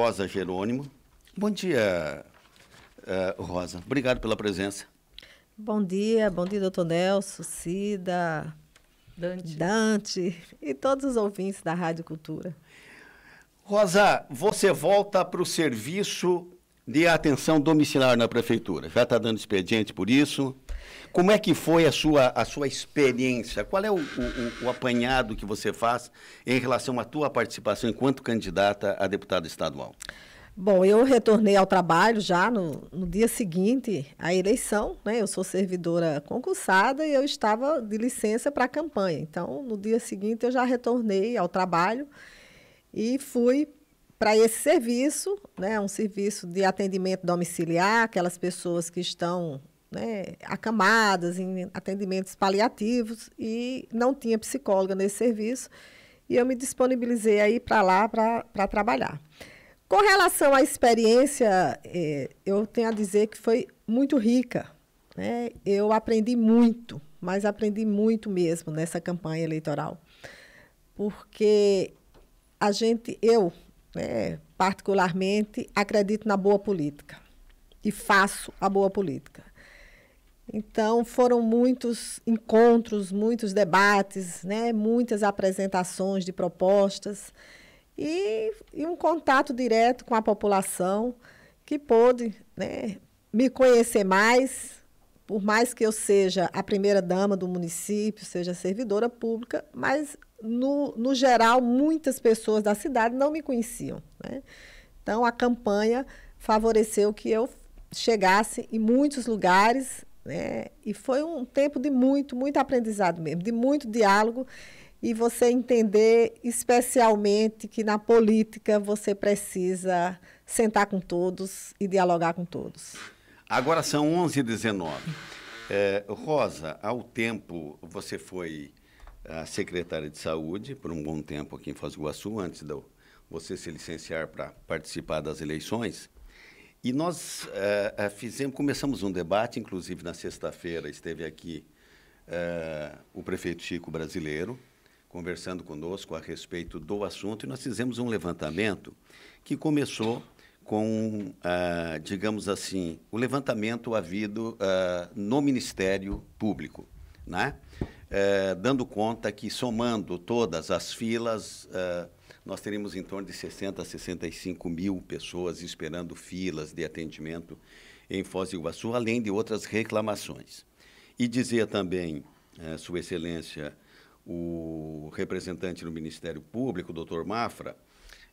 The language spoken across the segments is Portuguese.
Rosa Jerônimo. Bom dia, eh, Rosa. Obrigado pela presença. Bom dia, bom dia, doutor Nelson, Cida, Dante. Dante e todos os ouvintes da Rádio Cultura. Rosa, você volta para o serviço de atenção domiciliar na prefeitura. Já está dando expediente por isso? Como é que foi a sua, a sua experiência? Qual é o, o, o apanhado que você faz em relação à tua participação enquanto candidata a deputada estadual? Bom, eu retornei ao trabalho já no, no, dia seguinte à eleição, né? Eu sou servidora concursada e eu estava de licença para a campanha. Então, no dia seguinte eu já retornei ao trabalho e fui para esse serviço, né? Um serviço de atendimento domiciliar, aquelas pessoas que estão né, acamadas, em atendimentos paliativos, e não tinha psicóloga nesse serviço, e eu me disponibilizei aí para lá para trabalhar. Com relação à experiência, eh, eu tenho a dizer que foi muito rica. Né? Eu aprendi muito, mas aprendi muito mesmo nessa campanha eleitoral, porque a gente, eu, né, particularmente, acredito na boa política e faço a boa política. Então foram muitos encontros, muitos debates, né? muitas apresentações de propostas e, e um contato direto com a população que pôde né, me conhecer mais, por mais que eu seja a primeira dama do município, seja servidora pública, mas no, no geral muitas pessoas da cidade não me conheciam. Né? Então a campanha favoreceu que eu chegasse em muitos lugares né? E foi um tempo de muito, muito aprendizado mesmo, de muito diálogo e você entender especialmente que na política você precisa sentar com todos e dialogar com todos. Agora são 11h19. É, Rosa, ao tempo você foi a secretária de saúde por um bom tempo aqui em Foz do Iguaçu, antes de você se licenciar para participar das eleições. E nós eh, eh, fizemos, começamos um debate, inclusive na sexta-feira esteve aqui eh, o prefeito Chico brasileiro conversando conosco a respeito do assunto e nós fizemos um levantamento que começou com, digamos assim, o levantamento havido no Ministério Público, né? dando conta que somando todas as filas nós teremos em torno de 60 a 65 mil pessoas esperando filas de atendimento em Foz do Iguaçu, além de outras reclamações. E dizia também, eh, Sua Excelência, o representante do Ministério Público, doutor Mafra,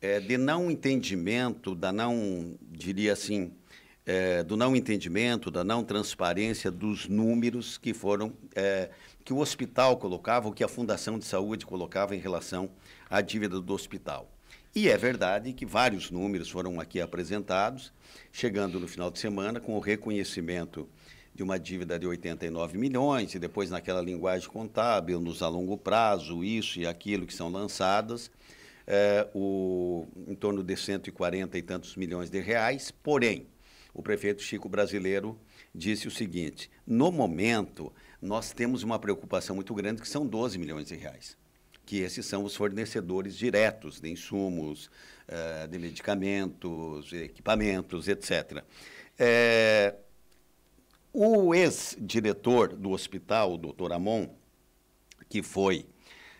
eh, de não entendimento, da não, diria assim, é, do não entendimento, da não transparência dos números que foram é, que o hospital colocava, ou que a Fundação de Saúde colocava em relação à dívida do hospital. E é verdade que vários números foram aqui apresentados, chegando no final de semana com o reconhecimento de uma dívida de 89 milhões, e depois naquela linguagem contábil, nos a longo prazo, isso e aquilo que são lançadas, é, o, em torno de 140 e tantos milhões de reais. Porém, o prefeito Chico Brasileiro disse o seguinte: no momento, nós temos uma preocupação muito grande, que são 12 milhões de reais. Que esses são os fornecedores diretos de insumos, eh, de medicamentos, equipamentos, etc. É, eh, o ex-diretor do hospital, o doutor Amon, que foi,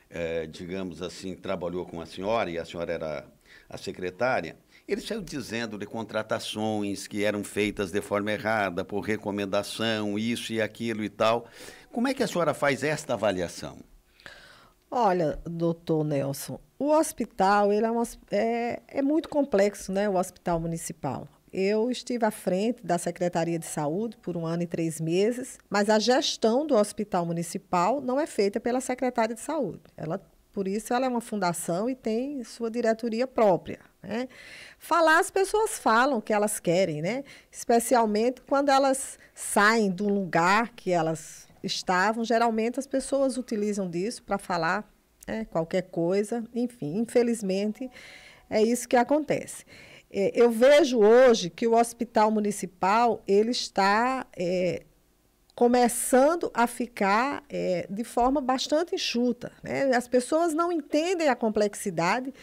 eh, digamos assim, trabalhou com a senhora, e a senhora era a secretária, ele saiu dizendo de contratações que eram feitas de forma errada, por recomendação, isso e aquilo e tal. Como é que a senhora faz esta avaliação? Olha, doutor Nelson, o hospital ele é, um, é, é muito complexo, né? O hospital municipal. Eu estive à frente da Secretaria de Saúde por um ano e três meses, mas a gestão do Hospital Municipal não é feita pela Secretaria de Saúde. Ela, por isso, ela é uma fundação e tem sua diretoria própria. Né? Falar, as pessoas falam o que elas querem, né? especialmente quando elas saem do lugar que elas estavam. Geralmente as pessoas utilizam disso para falar né? qualquer coisa, enfim, infelizmente é isso que acontece. É, eu vejo hoje que o hospital municipal ele está é, começando a ficar é, de forma bastante enxuta. Né? As pessoas não entendem a complexidade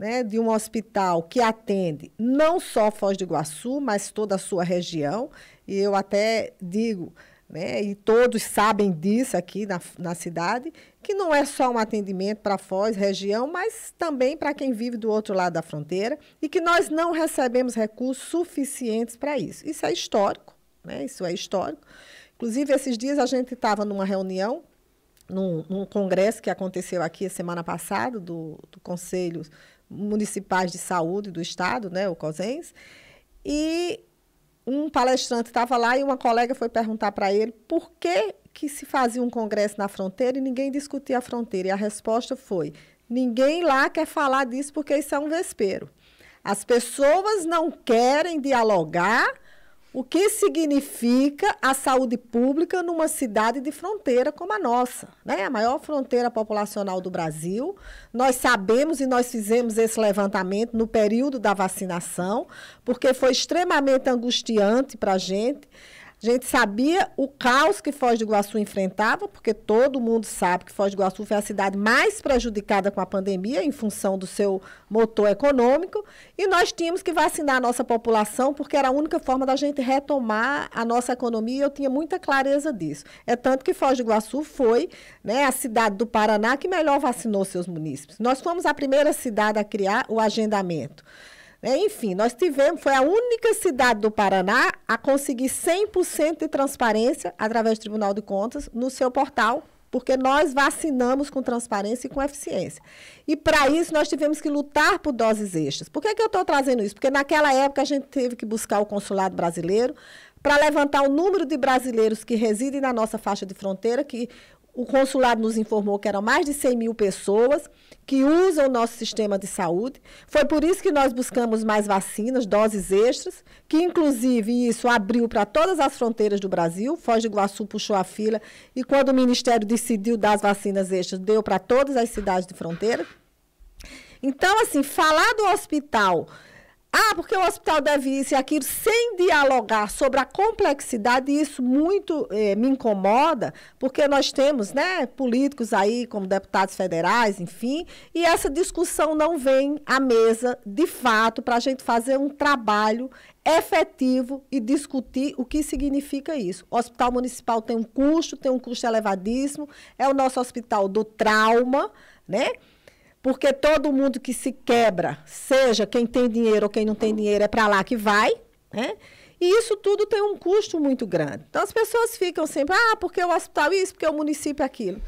né, de um hospital que atende não só Foz do Iguaçu, mas toda a sua região. E eu até digo, né, e todos sabem disso aqui na, na cidade, que não é só um atendimento para Foz, região, mas também para quem vive do outro lado da fronteira e que nós não recebemos recursos suficientes para isso. Isso é histórico, né? isso é histórico. Inclusive, esses dias a gente estava numa reunião, num, num, congresso que aconteceu aqui a semana passada, do, do Conselho municipais de saúde do estado, né, o COSENS, e um palestrante estava lá e uma colega foi perguntar para ele por que, que se fazia um congresso na fronteira e ninguém discutia a fronteira. E a resposta foi: ninguém lá quer falar disso porque isso é um vespeiro. As pessoas não querem dialogar o que significa a saúde pública numa cidade de fronteira como a nossa, né? A maior fronteira populacional do Brasil. Nós sabemos e nós fizemos esse levantamento no período da vacinação, porque foi extremamente angustiante para a gente a gente sabia o caos que Foz do Iguaçu enfrentava, porque todo mundo sabe que Foz do Iguaçu foi a cidade mais prejudicada com a pandemia, em função do seu motor econômico, e nós tínhamos que vacinar a nossa população, porque era a única forma da gente retomar a nossa economia, e eu tinha muita clareza disso. É tanto que Foz do Iguaçu foi né, a cidade do Paraná que melhor vacinou seus munícipes. Nós fomos a primeira cidade a criar o agendamento. É, enfim, nós tivemos, foi a única cidade do Paraná a conseguir 100% de transparência através do Tribunal de Contas no seu portal porque nós vacinamos com transparência e com eficiência. E para isso nós tivemos que lutar por doses extras. Por que, que eu estou trazendo isso? Porque naquela época a gente teve que buscar o consulado brasileiro para levantar o número de brasileiros que residem na nossa faixa de fronteira, que o consulado nos informou que eram mais de 100 mil pessoas que usam o nosso sistema de saúde. Foi por isso que nós buscamos mais vacinas, doses extras, que inclusive isso abriu para todas as fronteiras do Brasil. Foz do Iguaçu puxou a fila e quando o Ministério decidiu dar as vacinas extras, deu para todas as cidades de fronteira. Então, assim, falar do hospital ah, porque o hospital deve isso e aquilo, sem dialogar sobre a complexidade, e isso muito eh, me incomoda, porque nós temos né, políticos aí, como deputados federais, enfim, e essa discussão não vem à mesa, de fato, para a gente fazer um trabalho efetivo e discutir o que significa isso. O hospital municipal tem um custo, tem um custo elevadíssimo, é o nosso hospital do trauma, né? Porque todo mundo que se quebra, seja quem tem dinheiro ou quem não tem dinheiro, é para lá que vai, né? E isso tudo tem um custo muito grande. Então as pessoas ficam sempre, ah, porque o hospital isso, porque o município aquilo.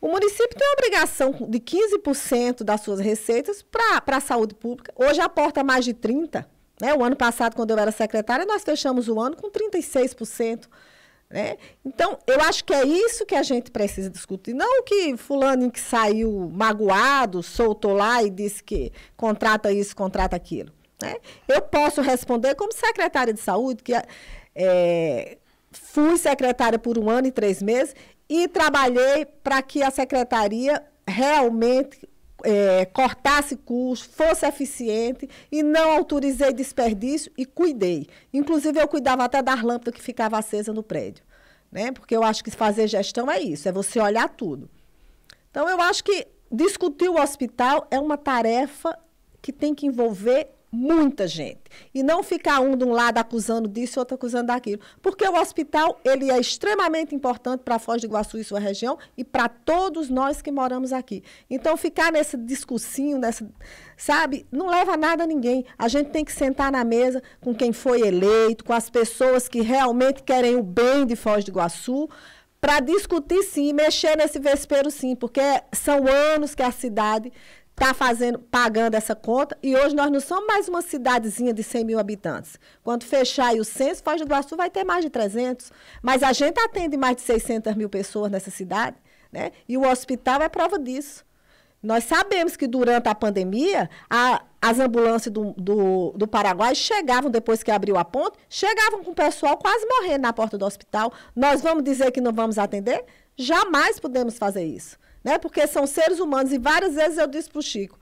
O município tem a obrigação de 15% das suas receitas para a saúde pública. Hoje aporta é mais de 30%. Né? O ano passado, quando eu era secretária, nós fechamos o ano com 36%. Né? Então, eu acho que é isso que a gente precisa discutir. Não que fulano que saiu magoado, soltou lá e disse que contrata isso, contrata aquilo. Né? Eu posso responder como secretária de saúde, que é, fui secretária por um ano e três meses e trabalhei para que a secretaria realmente é, cortasse custo, fosse eficiente e não autorizei desperdício e cuidei. Inclusive, eu cuidava até das lâmpadas que ficava acesa no prédio, né? Porque eu acho que fazer gestão é isso, é você olhar tudo. Então, eu acho que discutir o hospital é uma tarefa que tem que envolver muita gente. E não ficar um de um lado acusando disso e outro acusando daquilo. Porque o hospital, ele é extremamente importante para Foz do Iguaçu e sua região e para todos nós que moramos aqui. Então, ficar nesse discursinho, nessa, sabe, não leva nada a ninguém. A gente tem que sentar na mesa com quem foi eleito, com as pessoas que realmente querem o bem de Foz do Iguaçu, para discutir sim, mexer nesse vespeiro sim, porque são anos que a cidade está fazendo, pagando essa conta. E hoje nós não somos mais uma cidadezinha de 100 mil habitantes. Quando fechar aí o censo, Foz do Iguaçu vai ter mais de 300. Mas a gente atende mais de 600 mil pessoas nessa cidade, né? E o hospital é prova disso. Nós sabemos que durante a pandemia, a, as ambulâncias do, do, do, Paraguai chegavam, depois que abriu a ponte, chegavam com o pessoal quase morrendo na porta do hospital. Nós vamos dizer que não vamos atender? Jamais podemos fazer isso né? Porque são seres humanos e várias vezes eu disse para o Chico,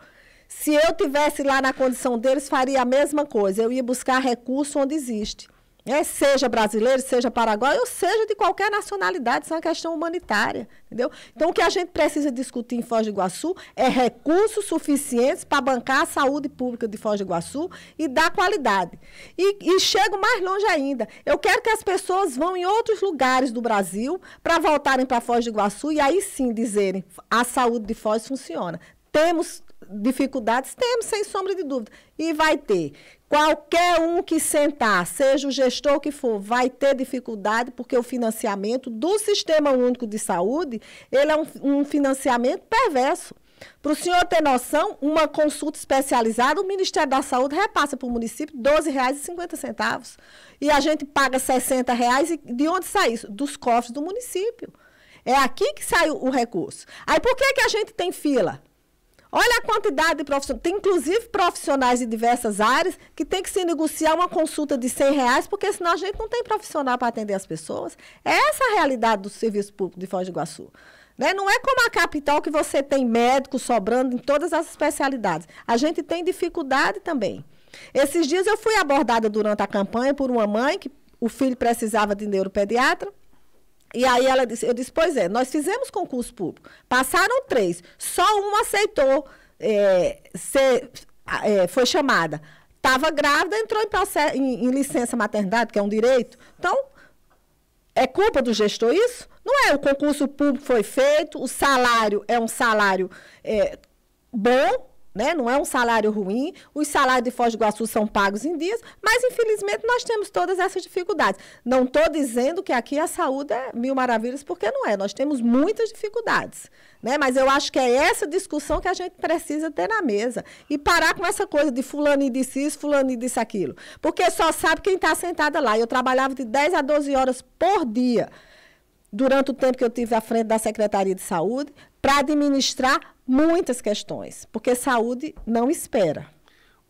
se eu tivesse lá na condição deles, faria a mesma coisa. Eu ia buscar recurso onde existe. É, seja brasileiro, seja paraguaio, ou seja de qualquer nacionalidade, isso é uma questão humanitária, entendeu? Então, o que a gente precisa discutir em Foz do Iguaçu é recursos suficientes para bancar a saúde pública de Foz do Iguaçu e dar qualidade. E, e chego mais longe ainda. Eu quero que as pessoas vão em outros lugares do Brasil para voltarem para Foz do Iguaçu e aí sim dizerem a saúde de Foz funciona. Temos dificuldades temos, sem sombra de dúvida. E vai ter. Qualquer um que sentar, seja o gestor que for, vai ter dificuldade, porque o financiamento do Sistema Único de Saúde, ele é um, um financiamento perverso. Para o senhor ter noção, uma consulta especializada, o Ministério da Saúde repassa para o município R$ 12,50. E a gente paga R$ 60,00. E de onde sai isso? Dos cofres do município. É aqui que sai o recurso. Aí por que, que a gente tem fila? Olha a quantidade de profissionais. Tem, inclusive, profissionais de diversas áreas que tem que se negociar uma consulta de 100 reais, porque senão a gente não tem profissional para atender as pessoas. É essa é a realidade do serviço público de Foz do Iguaçu. Né? Não é como a capital que você tem médicos sobrando em todas as especialidades. A gente tem dificuldade também. Esses dias eu fui abordada durante a campanha por uma mãe que o filho precisava de neuropediatra. E aí ela disse, eu disse, pois é, nós fizemos concurso público. Passaram três, só uma aceitou é, ser, é, foi chamada. Estava grávida, entrou em, processo, em, em licença maternidade, que é um direito. Então, é culpa do gestor isso? Não é, o concurso público foi feito, o salário é um salário é, bom, né? Não é um salário ruim, os salários de Foz do Iguaçu são pagos em dias, mas infelizmente nós temos todas essas dificuldades. Não estou dizendo que aqui a saúde é mil maravilhas, porque não é. Nós temos muitas dificuldades, né? Mas eu acho que é essa discussão que a gente precisa ter na mesa e parar com essa coisa de fulano e disse isso, fulano e disse aquilo, porque só sabe quem está sentada lá. Eu trabalhava de 10 a 12 horas por dia durante o tempo que eu tive à frente da Secretaria de Saúde, para administrar muitas questões, porque saúde não espera.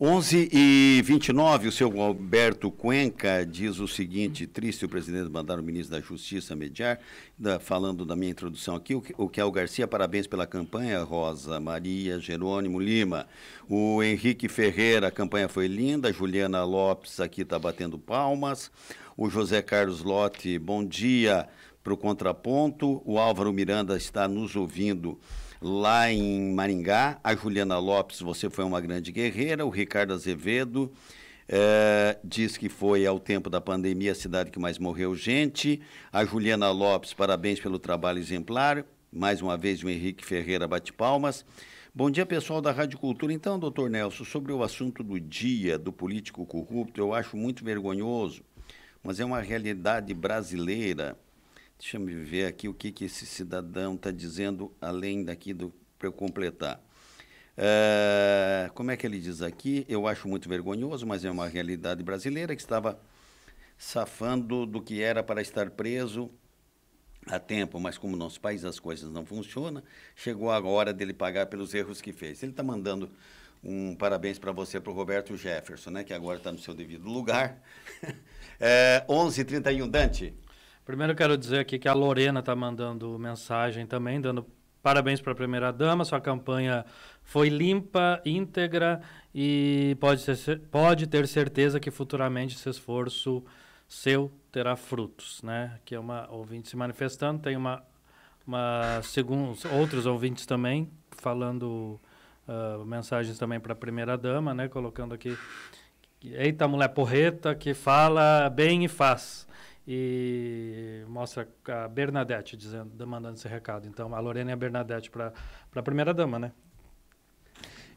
11 e 29, o senhor Alberto Cuenca diz o seguinte: triste o presidente mandar o ministro da Justiça mediar, da, falando da minha introdução aqui. O, o Kel é Garcia, parabéns pela campanha, Rosa Maria Jerônimo Lima. O Henrique Ferreira, a campanha foi linda. Juliana Lopes aqui está batendo palmas. O José Carlos Lotti, bom dia para o contraponto. O Álvaro Miranda está nos ouvindo lá em Maringá. A Juliana Lopes, você foi uma grande guerreira. O Ricardo Azevedo eh, diz que foi, ao tempo da pandemia, a cidade que mais morreu gente. A Juliana Lopes, parabéns pelo trabalho exemplar. Mais uma vez, o Henrique Ferreira bate palmas. Bom dia, pessoal da Rádio Cultura. Então, doutor Nelson, sobre o assunto do dia do político corrupto, eu acho muito vergonhoso, mas é uma realidade brasileira Deixa me ver aqui o que, que esse cidadão está dizendo, além daqui para eu completar. É, como é que ele diz aqui? Eu acho muito vergonhoso, mas é uma realidade brasileira que estava safando do que era para estar preso há tempo, mas como nosso país as coisas não funcionam, chegou a hora dele pagar pelos erros que fez. Ele está mandando um parabéns para você, para o Roberto Jefferson, né, que agora está no seu devido lugar. É, 11h31, eh, Dante. Primeiro quero dizer aqui que a Lorena está mandando mensagem também, dando parabéns para a primeira-dama. Sua campanha foi limpa, íntegra e pode ter, pode ter certeza que futuramente esse esforço seu terá frutos, né? Que é uma ouvinte se manifestando, tem uma, uma outros ouvintes também falando uh, mensagens também para a primeira dama, né? Colocando aqui, eita mulher porreta que fala bem e faz e mostra a Bernadette dizendo, demandando esse recado. Então, a Lorena e a Bernadette para a primeira-dama, né?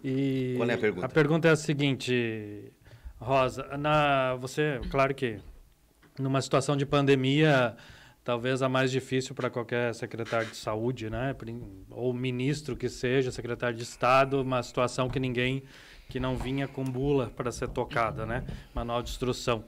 E Qual é a pergunta? A pergunta é a seguinte, Rosa. Na, você, claro que numa situação de pandemia, talvez a mais difícil para qualquer secretário de saúde, né? Ou ministro que seja, secretário de Estado, uma situação que ninguém, que não vinha com bula para ser tocada, né? Manual de instrução.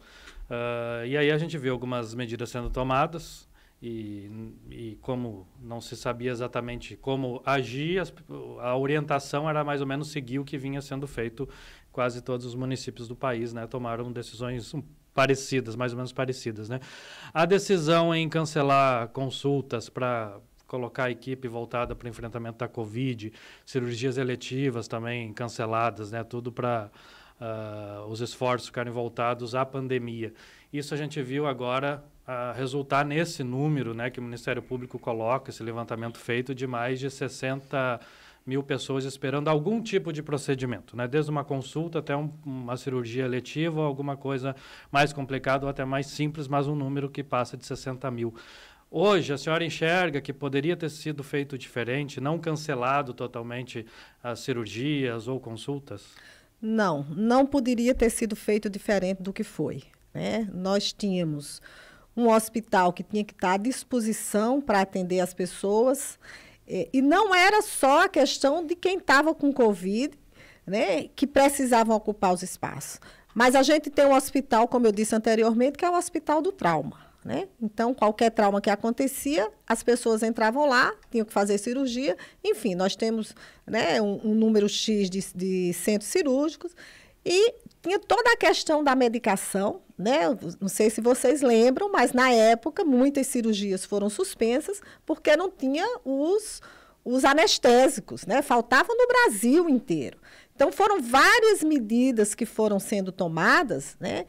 Uh, e aí a gente vê algumas medidas sendo tomadas e, e como não se sabia exatamente como agir, as, a orientação era mais ou menos seguir o que vinha sendo feito. Quase todos os municípios do país né, tomaram decisões parecidas, mais ou menos parecidas. Né? A decisão em cancelar consultas para colocar a equipe voltada para o enfrentamento da Covid, cirurgias eletivas também canceladas, né? tudo para uh, os esforços ficarem voltados à pandemia. Isso a gente viu agora uh, resultar nesse número né, que o Ministério Público coloca, esse levantamento feito de mais de 60 mil pessoas esperando algum tipo de procedimento, né? desde uma consulta até um, uma cirurgia letiva, alguma coisa mais complicada ou até mais simples, mas um número que passa de 60 mil. Hoje, a senhora enxerga que poderia ter sido feito diferente, não cancelado totalmente as cirurgias ou consultas? Não, não poderia ter sido feito diferente do que foi. Né? Nós tínhamos um hospital que tinha que estar à disposição para atender as pessoas. Eh, e não era só a questão de quem estava com Covid, né, que precisavam ocupar os espaços. Mas a gente tem um hospital, como eu disse anteriormente, que é o Hospital do Trauma. Né? Então, qualquer trauma que acontecia, as pessoas entravam lá, tinham que fazer cirurgia. Enfim, nós temos né, um, um, número X de, de centros cirúrgicos. E tinha toda a questão da medicação, né? Não sei se vocês lembram, mas na época muitas cirurgias foram suspensas porque não tinha os, os anestésicos, né? Faltavam no Brasil inteiro. Então foram várias medidas que foram sendo tomadas, né?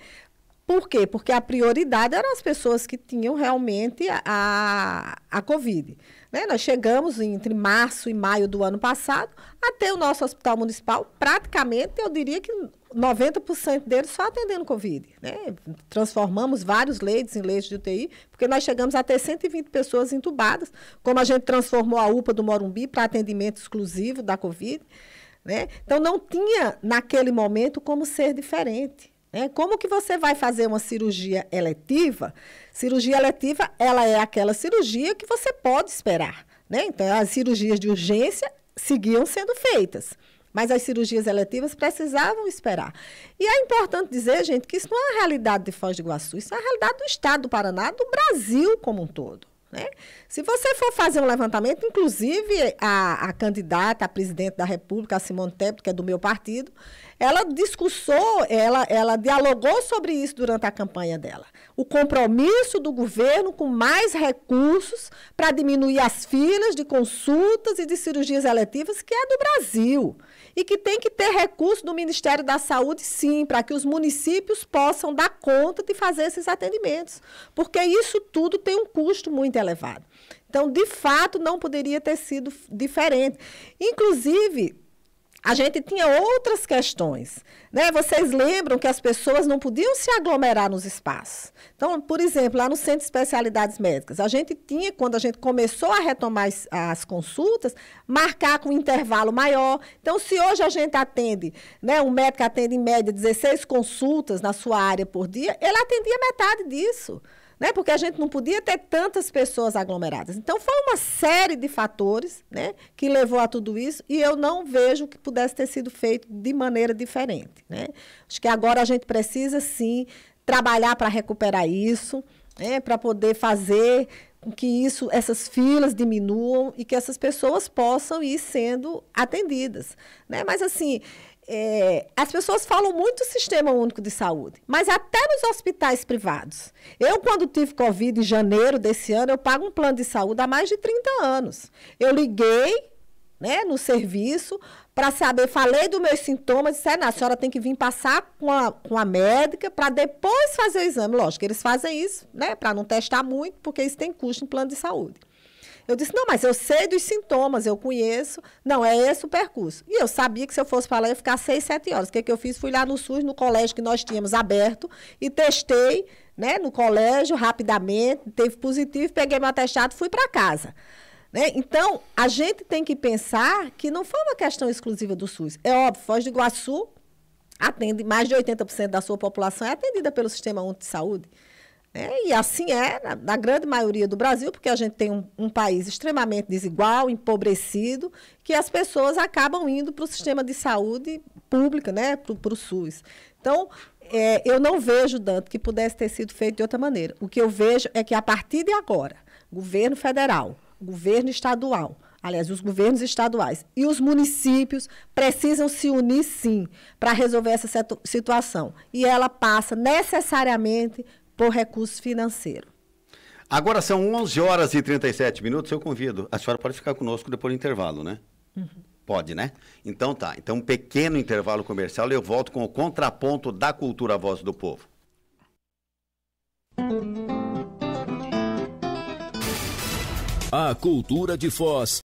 Por quê? Porque a prioridade eram as pessoas que tinham realmente a, a Covid. Né? Nós chegamos entre março e maio do ano passado até o nosso hospital municipal, praticamente, eu diria que 90% deles só atendendo Covid. Né? Transformamos vários leitos em leitos de UTI, porque nós chegamos até 120 pessoas entubadas, como a gente transformou a UPA do Morumbi para atendimento exclusivo da Covid. Né? Então, não tinha, naquele momento, como ser diferente. Né? como que você vai fazer uma cirurgia eletiva? Cirurgia eletiva, ela é aquela cirurgia que você pode esperar. Né? Então, as cirurgias de urgência seguiam sendo feitas, mas as cirurgias eletivas precisavam esperar. E é importante dizer, gente, que isso não é a realidade de Foz do Iguaçu, isso é a realidade do Estado do Paraná, do Brasil como um todo. Né? Se você for fazer um levantamento, inclusive a, a candidata a presidente da República, a Simone Tebet, que é do meu partido, ela discussou, ela, ela dialogou sobre isso durante a campanha dela. O compromisso do governo com mais recursos para diminuir as filas de consultas e de cirurgias eletivas, que é do Brasil e que tem que ter recurso do Ministério da Saúde, sim, para que os municípios possam dar conta de fazer esses atendimentos, porque isso tudo tem um custo muito elevado. Então, de fato, não poderia ter sido diferente. Inclusive, a gente tinha outras questões. Né? Vocês lembram que as pessoas não podiam se aglomerar nos espaços. Então, por exemplo, lá no Centro de Especialidades Médicas, a gente tinha, quando a gente começou a retomar as, as consultas, marcar com um intervalo maior. Então, se hoje a gente atende, né, um médico atende em média 16 consultas na sua área por dia, ele atendia metade disso né? Porque a gente não podia ter tantas pessoas aglomeradas. Então foi uma série de fatores, né, que levou a tudo isso e eu não vejo que pudesse ter sido feito de maneira diferente, né? Acho que agora a gente precisa sim trabalhar para recuperar isso, né, para poder fazer com que isso, essas filas diminuam e que essas pessoas possam ir sendo atendidas, né? Mas assim, é, as pessoas falam muito do Sistema Único de Saúde, mas até nos hospitais privados. Eu, quando tive Covid em janeiro desse ano, eu pago um plano de saúde há mais de 30 anos. Eu liguei né, no serviço para saber, falei dos meus sintomas, disseram, a senhora tem que vir passar com a, com a médica para depois fazer o exame. Lógico, eles fazem isso, né, para não testar muito, porque isso tem custo no plano de saúde. Eu disse, não, mas eu sei dos sintomas, eu conheço. Não, é esse o percurso. E eu sabia que se eu fosse para lá, eu ia ficar seis, sete horas. O que, que eu fiz? Fui lá no SUS, no colégio que nós tínhamos aberto, e testei né, no colégio rapidamente, teve positivo, peguei meu atestado e fui para casa. Né? Então, a gente tem que pensar que não foi uma questão exclusiva do SUS. É óbvio, Foz do Iguaçu atende, mais de 80% da sua população é atendida pelo Sistema único de Saúde. Né? e assim é na, na, grande maioria do Brasil, porque a gente tem um, um, país extremamente desigual, empobrecido, que as pessoas acabam indo para o sistema de saúde pública, né, para o SUS. Então, é, eu não vejo, Dante, que pudesse ter sido feito de outra maneira. O que eu vejo é que, a partir de agora, governo federal, governo estadual, aliás, os governos estaduais e os municípios precisam se unir, sim, para resolver essa situação. E ela passa necessariamente por recurso financeiro. Agora são 11 horas e 37 minutos, eu convido. A senhora pode ficar conosco depois do intervalo, né? Uhum. Pode, né? Então tá. Então, um pequeno intervalo comercial e eu volto com o contraponto da cultura Voz do Povo. A cultura de Foz